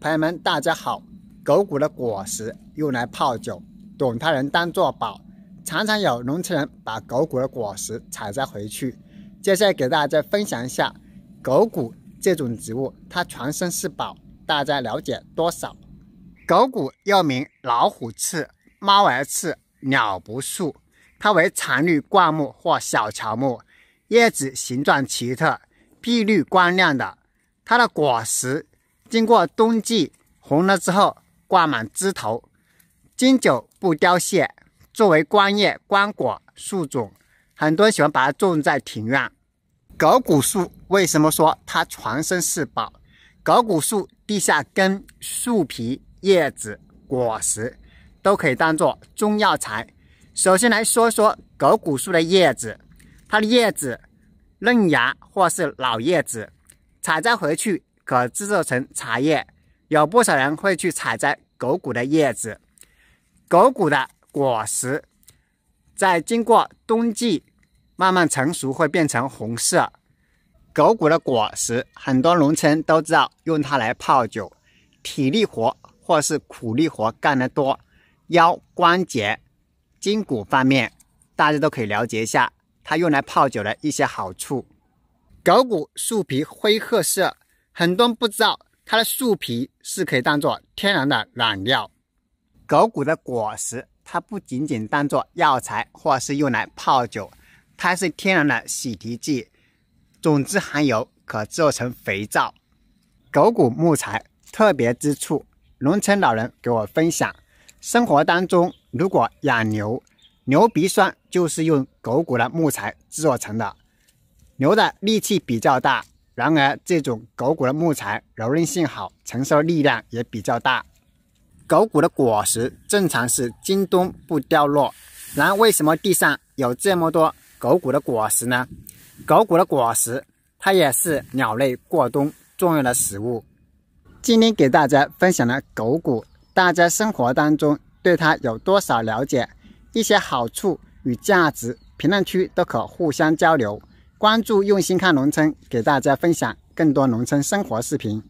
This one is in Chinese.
朋友们，大家好！狗骨的果实用来泡酒，懂它人当做宝，常常有农村人把狗骨的果实采摘回去。接下来给大家分享一下狗骨这种植物，它全身是宝，大家了解多少？狗骨又名老虎刺、猫儿刺、鸟不树，它为常绿灌木或小乔木，叶子形状奇特，碧绿光亮的，它的果实。经过冬季红了之后，挂满枝头，经久不凋谢。作为观叶、观果树种，很多人喜欢把它种在庭院。狗骨树为什么说它全身是宝？狗骨树地下根、树皮、叶子、果实都可以当做中药材。首先来说说狗骨树的叶子，它的叶子、嫩芽或是老叶子，采摘回去。可制作成茶叶，有不少人会去采摘狗骨的叶子。狗骨的果实，在经过冬季慢慢成熟，会变成红色。狗骨的果实，很多农村都知道用它来泡酒。体力活或是苦力活干得多，腰关节、筋骨方面，大家都可以了解一下它用来泡酒的一些好处。狗骨树皮灰褐色。很多人不知道，它的树皮是可以当做天然的染料。狗骨的果实，它不仅仅当做药材，或是用来泡酒，它是天然的洗涤剂。种子含油，可做成肥皂。狗骨木材特别之处，农村老人给我分享，生活当中如果养牛，牛鼻栓就是用狗骨的木材制作成的。牛的力气比较大。然而，这种狗骨的木材柔韧性好，承受力量也比较大。狗骨的果实正常是经冬不掉落，然而为什么地上有这么多狗骨的果实呢？狗骨的果实它也是鸟类过冬重要的食物。今天给大家分享了狗骨，大家生活当中对它有多少了解？一些好处与价值，评论区都可互相交流。关注用心看农村，给大家分享更多农村生活视频。